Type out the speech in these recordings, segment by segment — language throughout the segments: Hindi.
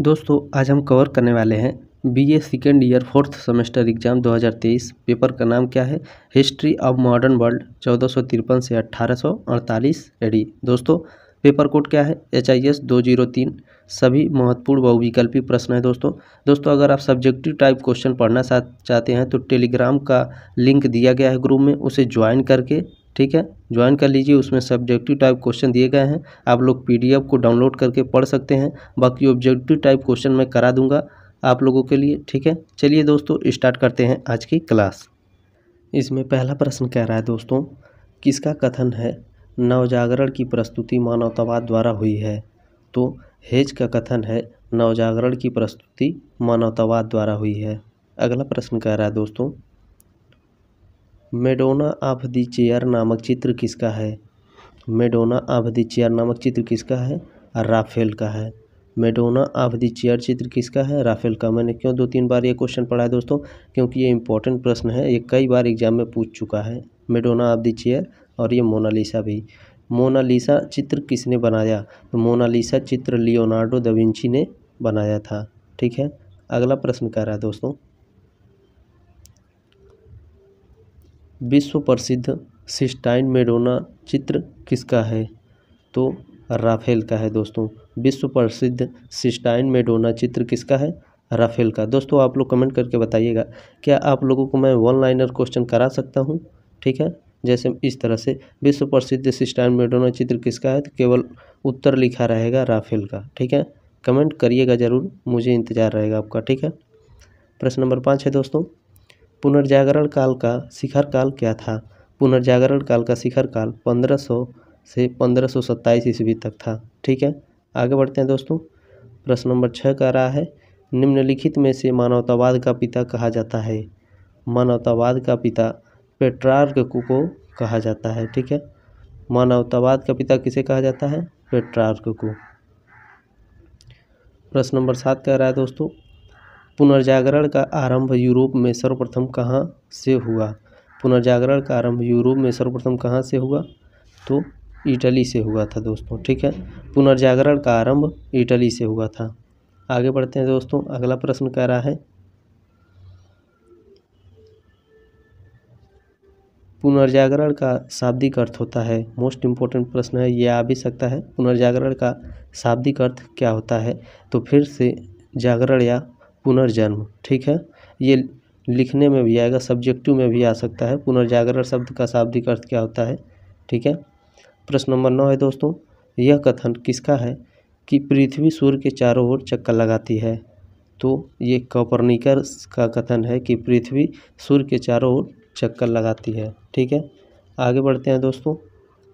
दोस्तों आज हम कवर करने वाले हैं B A second year fourth semester exam 2023 paper का नाम क्या है हिस्ट्री ऑफ मॉडर्न वर्ल्ड चौदह से अट्ठारह एडी दोस्तों पेपर कोड क्या है एच आई एस दो जीरो तीन सभी महत्वपूर्ण बहुविकल्पी प्रश्न है दोस्तों दोस्तों अगर आप सब्जेक्टिव टाइप क्वेश्चन पढ़ना चाहते हैं तो टेलीग्राम का लिंक दिया गया है ग्रुप में उसे ज्वाइन करके ठीक है ज्वाइन कर लीजिए उसमें सब्जेक्टिव टाइप क्वेश्चन दिए गए हैं आप लोग पीडीएफ को डाउनलोड करके पढ़ सकते हैं बाकी ऑब्जेक्टिव टाइप क्वेश्चन मैं करा दूंगा आप लोगों के लिए ठीक है चलिए दोस्तों स्टार्ट करते हैं आज की क्लास इसमें पहला प्रश्न कह रहा है दोस्तों किसका कथन है नवजागरण की प्रस्तुति मानवतावाद द्वारा हुई है तो हेज का कथन है नवजागरण की प्रस्तुति मानवतावाद द्वारा हुई है अगला प्रश्न कह रहा है दोस्तों मेडोना ऑफ द चेयर नामक चित्र किसका है मेडोना ऑफ द चेयर नामक चित्र किसका है राफेल का है मेडोना ऑफ द चेयर चित्र किसका है राफेल का मैंने क्यों दो तीन बार ये क्वेश्चन पढ़ा है दोस्तों क्योंकि ये इंपॉर्टेंट प्रश्न है ये कई बार एग्जाम में पूछ चुका है मेडोना ऑफ द चेयर और ये मोनालिसा भी मोनालिसा चित्र किसने बनाया तो मोनालिसा चित्र लियोनार्डो दविंची ने बनाया था ठीक है अगला प्रश्न कह रहा है दोस्तों विश्व प्रसिद्ध सिस्टाइन मेडोना चित्र किसका है तो राफेल का है दोस्तों विश्व प्रसिद्ध सिस्टाइन मेडोना चित्र किसका है राफेल का दोस्तों आप लोग कमेंट करके बताइएगा क्या आप लोगों को मैं वन लाइनर क्वेश्चन करा सकता हूँ ठीक है जैसे इस तरह से विश्व प्रसिद्ध सिस्टाइन मेडोना चित्र किसका है तो केवल उत्तर लिखा रहेगा राफेल का ठीक है कमेंट करिएगा ज़रूर मुझे इंतज़ार रहेगा आपका ठीक है प्रश्न नंबर पाँच है दोस्तों पुनर्जागरण काल का शिखर काल क्या था पुनर्जागरण काल का शिखर काल 1500 से 1527 ईस्वी तक था ठीक है आगे बढ़ते हैं दोस्तों प्रश्न नंबर छः का रहा है निम्नलिखित में से मानवतावाद का पिता कहा जाता है मानवतावाद का पिता पेट्रार्क को कहा जाता है ठीक है मानवतावाद का पिता किसे कहा जाता है पेट्रार्क को प्रश्न नंबर सात कह रहा है दोस्तों पुनर्जागरण का आरंभ यूरोप में सर्वप्रथम कहाँ से हुआ पुनर्जागरण का आरंभ यूरोप में सर्वप्रथम कहाँ से हुआ तो इटली से हुआ था दोस्तों ठीक है पुनर्जागरण का आरंभ इटली से हुआ था आगे बढ़ते हैं दोस्तों अगला प्रश्न कह रहा है पुनर्जागरण का शाब्दिक अर्थ होता है मोस्ट इम्पोर्टेंट प्रश्न है ये आ भी सकता है पुनर्जागरण का शाब्दिक अर्थ क्या होता है तो फिर से जागरण या पुनर्जन्म ठीक है ये लिखने में भी आएगा सब्जेक्टिव में भी आ सकता है पुनर्जागरण शब्द का शाब्दिक अर्थ क्या होता है ठीक है प्रश्न नंबर नौ है दोस्तों यह कथन किसका है कि पृथ्वी सूर्य के चारों ओर चक्कर लगाती है तो ये कॉपरनिकर का कथन है कि पृथ्वी सूर्य के चारों ओर चक्कर लगाती है ठीक है आगे बढ़ते हैं दोस्तों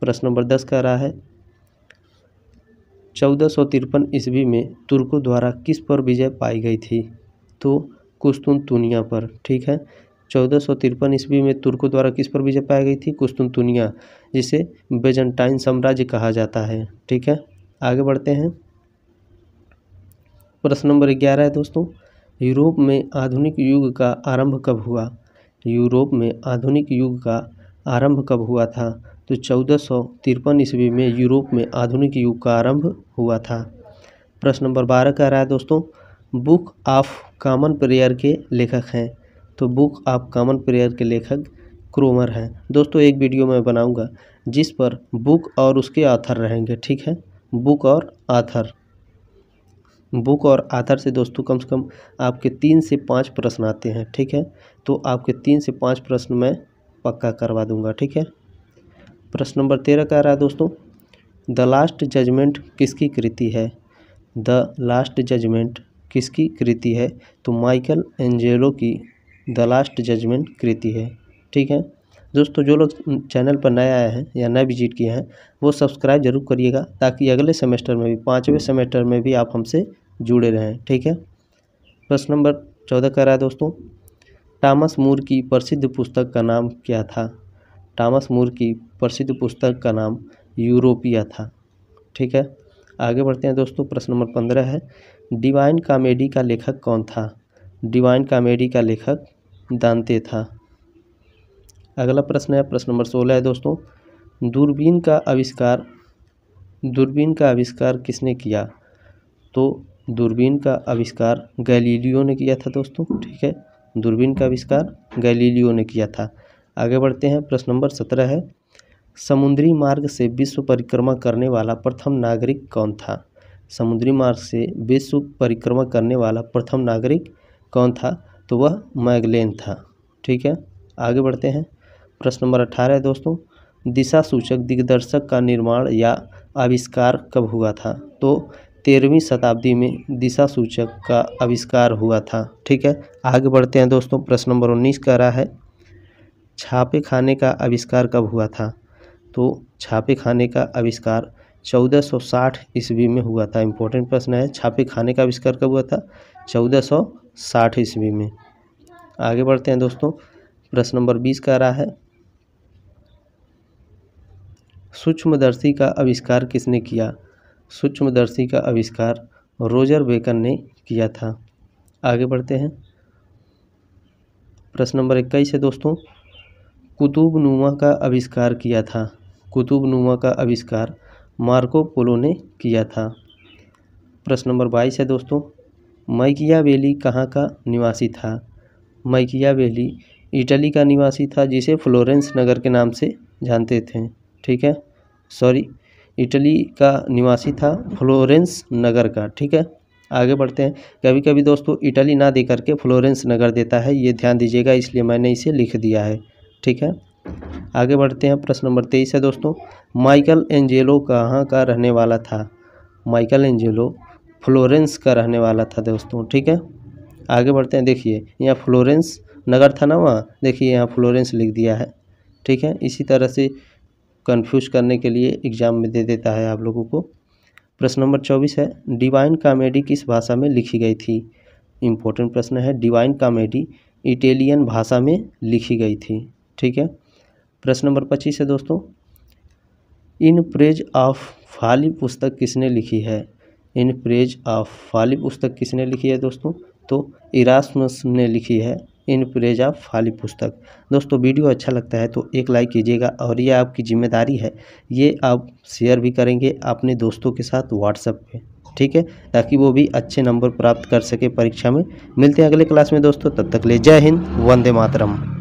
प्रश्न नंबर दस कह रहा है चौदह सौ तिरपन ईस्वी में तुर्कों द्वारा किस पर विजय पाई गई थी तो कुस्तुन तुनिया पर ठीक है चौदह सौ तिरपन ईस्वी में तुर्कों द्वारा किस पर विजय पाई गई थी कुस्तुन तुनिया जिसे बेजेंटाइन साम्राज्य कहा जाता है ठीक है आगे बढ़ते हैं प्रश्न नंबर ग्यारह है दोस्तों यूरोप में आधुनिक युग का आरंभ कब हुआ यूरोप में आधुनिक युग का आरंभ कब हुआ था तो चौदह सौ तिरपन ईस्वी में यूरोप में आधुनिक युग का आरंभ हुआ था प्रश्न नंबर बारह का रहा है दोस्तों बुक ऑफ कॉमन प्रेयर के लेखक हैं तो बुक ऑफ कॉमन प्रेयर के लेखक क्रोमर हैं दोस्तों एक वीडियो मैं बनाऊंगा जिस पर बुक और उसके आथर रहेंगे ठीक है बुक और आथर बुक और आथर से दोस्तों कम से कम आपके तीन से पाँच प्रश्न आते हैं ठीक है तो आपके तीन से पाँच प्रश्न मैं पक्का करवा दूंगा ठीक है प्रश्न नंबर तेरह कह रहा है दोस्तों द लास्ट जजमेंट किसकी कृति है द लास्ट जजमेंट किसकी कृति है तो माइकल एंजेलो की द लास्ट जजमेंट कृति है ठीक है दोस्तों जो लोग चैनल पर नए आए हैं या नए विजिट किए हैं वो सब्सक्राइब जरूर करिएगा ताकि अगले सेमेस्टर में भी पाँचवें सेमेस्टर में भी आप हमसे जुड़े रहें ठीक है प्रश्न नंबर चौदह कह रहा है दोस्तों टामस मूर की प्रसिद्ध पुस्तक का नाम क्या था टॉमस मूर की प्रसिद्ध पुस्तक का नाम यूरोपिया था ठीक है आगे बढ़ते हैं दोस्तों प्रश्न नंबर पंद्रह है डिवाइन कॉमेडी का लेखक कौन था डिवाइन कॉमेडी का लेखक दानते था अगला प्रश्न है प्रश्न नंबर सोलह है दोस्तों दूरबीन का आविष्कार दूरबीन का आविष्कार किसने किया तो दूरबीन का आविष्कार गैलीलियो ने किया था दोस्तों ठीक है दूरबीन का आविष्कार गैलीलियो ने किया था आगे बढ़ते हैं प्रश्न नंबर सत्रह है समुद्री मार्ग से विश्व परिक्रमा करने वाला प्रथम नागरिक कौन था समुद्री मार्ग से विश्व परिक्रमा करने वाला प्रथम नागरिक कौन था तो वह मैगलेन था ठीक है आगे बढ़ते हैं प्रश्न नंबर अठारह है दोस्तों दिशा सूचक दिग्दर्शक का निर्माण या आविष्कार कब हुआ था तो तेरहवीं शताब्दी में दिशा सूचक का आविष्कार हुआ था ठीक है आगे बढ़ते हैं दोस्तों प्रश्न नंबर उन्नीस कह रहा है छापे खाने का आविष्कार कब हुआ था तो छापे खाने का आविष्कार 1460 ईस्वी में हुआ था इम्पोर्टेंट प्रश्न है छापे खाने का आविष्कार कब हुआ था 1460 ईस्वी में आगे बढ़ते हैं दोस्तों प्रश्न नंबर बीस का रहा है सूक्ष्मदर्शी का आविष्कार किसने किया सूक्ष्मदर्शी का आविष्कार रोजर बेकन ने किया था आगे बढ़ते हैं प्रश्न नंबर इक्कीस है दोस्तों कुतुब नुमा का आविष्कार किया था कुतुब नुमा का आविष्कार मार्को पोलो ने किया था प्रश्न नंबर बाईस है दोस्तों मैकिया वेली कहाँ का निवासी था मैकिया वेली इटली का निवासी था जिसे फ्लोरेंस नगर के नाम से जानते थे ठीक है सॉरी इटली का निवासी था फ्लोरेंस नगर का ठीक है आगे बढ़ते हैं कभी कभी दोस्तों इटली ना दे करके फ्लोरेंस नगर देता है ये ध्यान दीजिएगा इसलिए मैंने इसे लिख दिया है ठीक है आगे बढ़ते हैं प्रश्न नंबर तेईस है दोस्तों माइकल एंजेलो कहाँ का रहने वाला था माइकल एंजेलो फ्लोरेंस का रहने वाला था दोस्तों ठीक है आगे बढ़ते हैं देखिए यहाँ फ्लोरेंस नगर था ना वहाँ देखिए यहाँ फ्लोरेंस लिख दिया है ठीक है इसी तरह से कन्फ्यूज करने के लिए एग्ज़ाम में दे देता है आप लोगों को प्रश्न नंबर चौबीस है डिवाइन कॉमेडी किस भाषा में लिखी गई थी इम्पोर्टेंट प्रश्न है डिवाइन कॉमेडी इटेलियन भाषा में लिखी गई थी ठीक है प्रश्न नंबर पच्चीस है दोस्तों इन प्रेज ऑफ फाली पुस्तक किसने लिखी है इन प्रेज ऑफ फाली पुस्तक किसने लिखी है दोस्तों तो इरास्मस ने लिखी है इन प्रेज ऑफ फाली पुस्तक दोस्तों वीडियो अच्छा लगता है तो एक लाइक कीजिएगा और ये आपकी जिम्मेदारी है ये आप शेयर भी करेंगे अपने दोस्तों के साथ व्हाट्सएप पे ठीक है ताकि वो भी अच्छे नंबर प्राप्त कर सके परीक्षा में मिलते हैं अगले क्लास में दोस्तों तब तक ले जय हिंद वंदे मातरम